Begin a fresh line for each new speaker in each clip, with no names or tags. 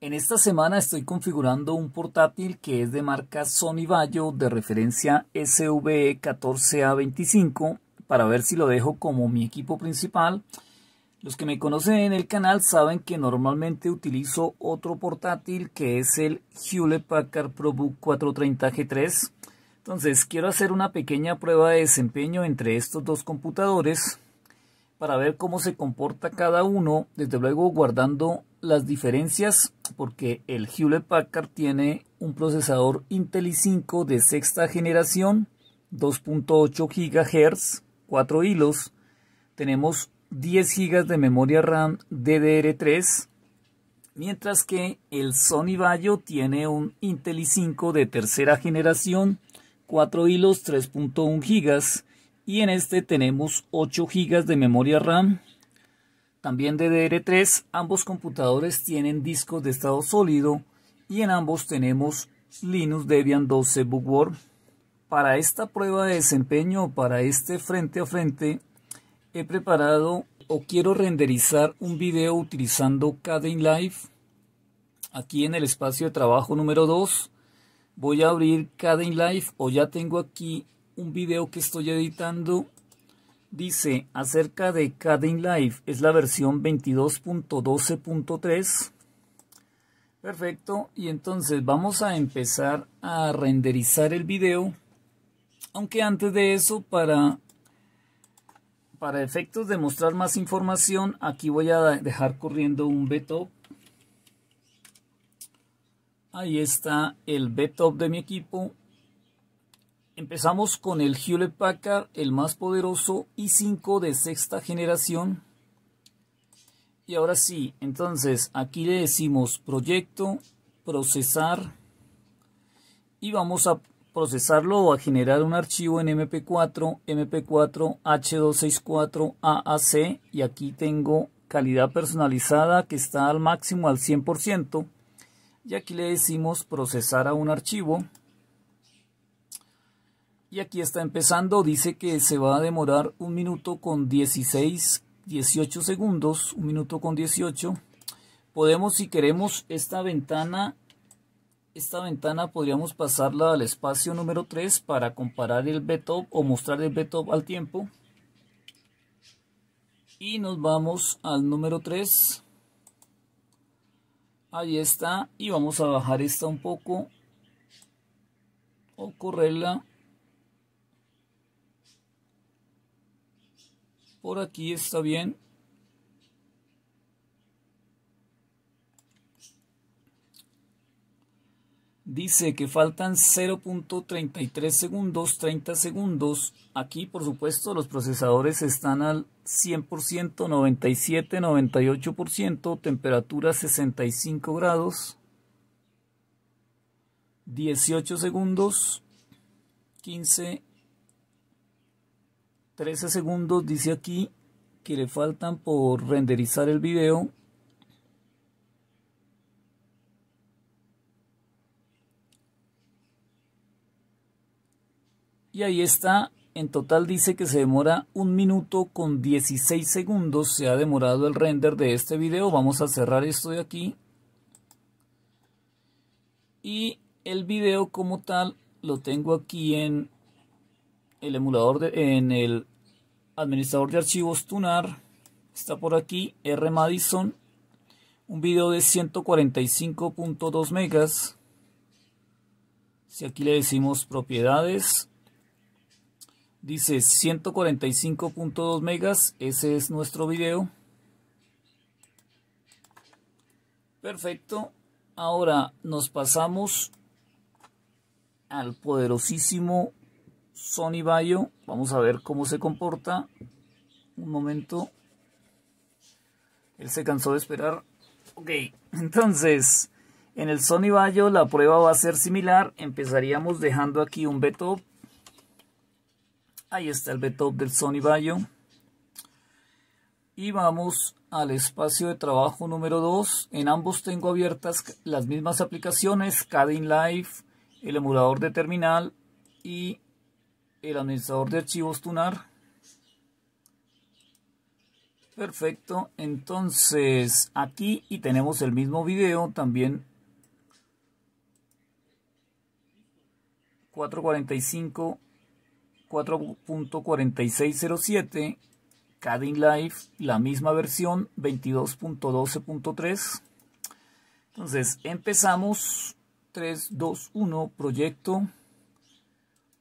En esta semana estoy configurando un portátil que es de marca Sony Vaio de referencia SVE 14A25 para ver si lo dejo como mi equipo principal. Los que me conocen en el canal saben que normalmente utilizo otro portátil que es el Hewlett Packard ProBook 430G3. Entonces quiero hacer una pequeña prueba de desempeño entre estos dos computadores para ver cómo se comporta cada uno, desde luego guardando las diferencias, porque el Hewlett Packard tiene un procesador Intel i5 de sexta generación, 2.8 GHz, 4 hilos, tenemos 10 GB de memoria RAM DDR3, mientras que el Sony Vaio tiene un Intel i5 de tercera generación, 4 hilos, 3.1 GB, y en este tenemos 8 GB de memoria RAM. También de DDR3, ambos computadores tienen discos de estado sólido y en ambos tenemos Linux Debian 12 Bookworm. Para esta prueba de desempeño, para este frente a frente, he preparado o quiero renderizar un video utilizando Cadence Live. Aquí en el espacio de trabajo número 2 voy a abrir Caden Live o ya tengo aquí un video que estoy editando. Dice acerca de Caden Live, es la versión 22.12.3. Perfecto, y entonces vamos a empezar a renderizar el video. Aunque antes de eso, para, para efectos de mostrar más información, aquí voy a dejar corriendo un betop Ahí está el betop de mi equipo Empezamos con el Hewlett Packard, el más poderoso i5 de sexta generación. Y ahora sí, entonces aquí le decimos proyecto, procesar y vamos a procesarlo o a generar un archivo en MP4, MP4H264AAC y aquí tengo calidad personalizada que está al máximo al 100% y aquí le decimos procesar a un archivo y aquí está empezando, dice que se va a demorar un minuto con 16, 18 segundos, un minuto con 18. Podemos, si queremos, esta ventana, esta ventana podríamos pasarla al espacio número 3 para comparar el BTOP o mostrar el top al tiempo. Y nos vamos al número 3. Ahí está. Y vamos a bajar esta un poco. O correrla Por aquí está bien. Dice que faltan 0.33 segundos, 30 segundos. Aquí, por supuesto, los procesadores están al 100%, 97, 98%, temperatura 65 grados. 18 segundos, 15 13 segundos dice aquí que le faltan por renderizar el video. Y ahí está, en total dice que se demora un minuto con 16 segundos, se ha demorado el render de este video. Vamos a cerrar esto de aquí. Y el video como tal lo tengo aquí en el emulador de, en el administrador de archivos Tunar, está por aquí R Madison, un video de 145.2 megas. Si aquí le decimos propiedades, dice 145.2 megas, ese es nuestro video. Perfecto, ahora nos pasamos al poderosísimo Sony Bayo. Vamos a ver cómo se comporta. Un momento. Él se cansó de esperar. Ok, entonces en el Sony Bayo la prueba va a ser similar. Empezaríamos dejando aquí un B-top. Ahí está el b del Sony Bayo. Y vamos al espacio de trabajo número 2. En ambos tengo abiertas las mismas aplicaciones, Cadin Live, el emulador de terminal y el administrador de archivos tunar perfecto entonces aquí y tenemos el mismo video también 445 4.4607 Cadin Live la misma versión 22.12.3 entonces empezamos 3, 2, 1, proyecto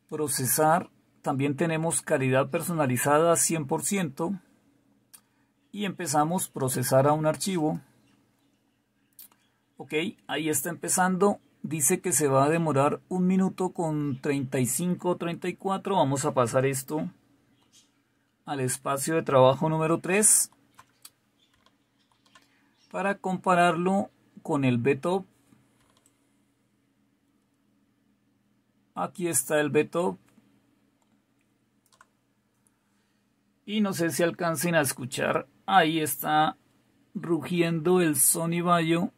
procesar. También tenemos calidad personalizada 100% y empezamos procesar a un archivo. Ok, ahí está empezando. Dice que se va a demorar un minuto con 35 o 34. Vamos a pasar esto al espacio de trabajo número 3 para compararlo con el Top. Aquí está el Beto. Y no sé si alcancen a escuchar. Ahí está rugiendo el Sony Bayo.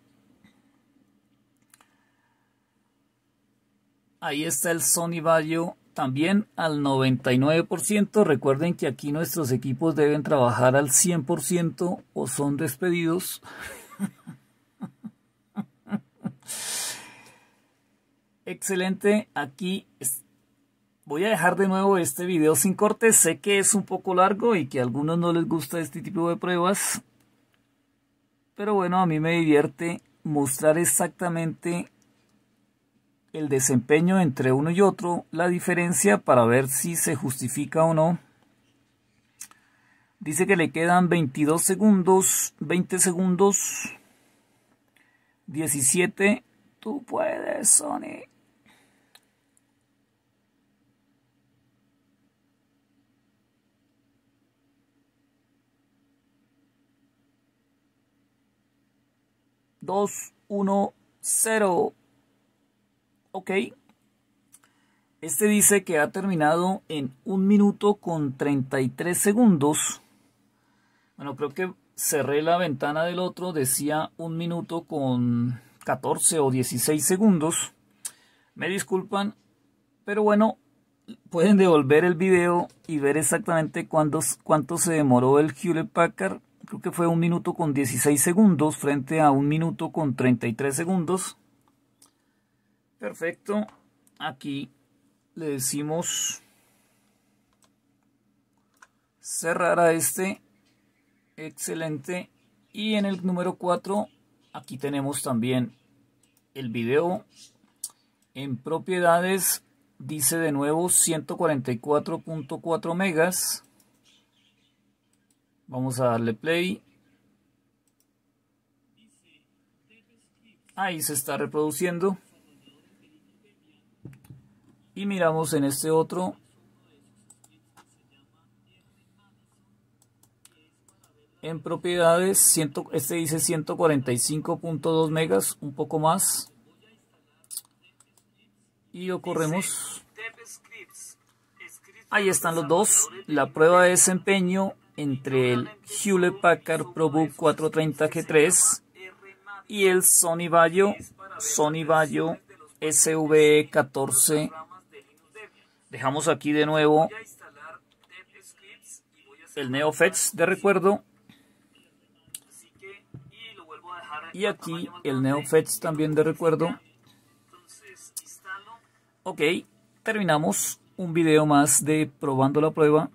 Ahí está el Sony Bayo también al 99%. Recuerden que aquí nuestros equipos deben trabajar al 100% o son despedidos. Excelente, aquí voy a dejar de nuevo este video sin corte. Sé que es un poco largo y que a algunos no les gusta este tipo de pruebas. Pero bueno, a mí me divierte mostrar exactamente el desempeño entre uno y otro, la diferencia para ver si se justifica o no. Dice que le quedan 22 segundos, 20 segundos, 17. Tú puedes, Sony. 2, 1, 0. Ok. Este dice que ha terminado en 1 minuto con 33 segundos. Bueno, creo que cerré la ventana del otro, decía 1 minuto con 14 o 16 segundos. Me disculpan, pero bueno, pueden devolver el video y ver exactamente cuánto se demoró el Hewlett Packard creo que fue un minuto con 16 segundos frente a un minuto con 33 segundos. Perfecto. Aquí le decimos cerrar a este. Excelente. Y en el número 4, aquí tenemos también el video. En propiedades dice de nuevo 144.4 megas. Vamos a darle play. Ahí se está reproduciendo. Y miramos en este otro. En propiedades, este dice 145.2 megas, un poco más. Y lo corremos. Ahí están los dos. La prueba de desempeño entre el Hewlett Packard ProBook 430G3 y el Sony Vaio Sony Vaio SV14 dejamos aquí de nuevo el NeoFetch de recuerdo y aquí el NeoFetch también de recuerdo ok terminamos un video más de probando la prueba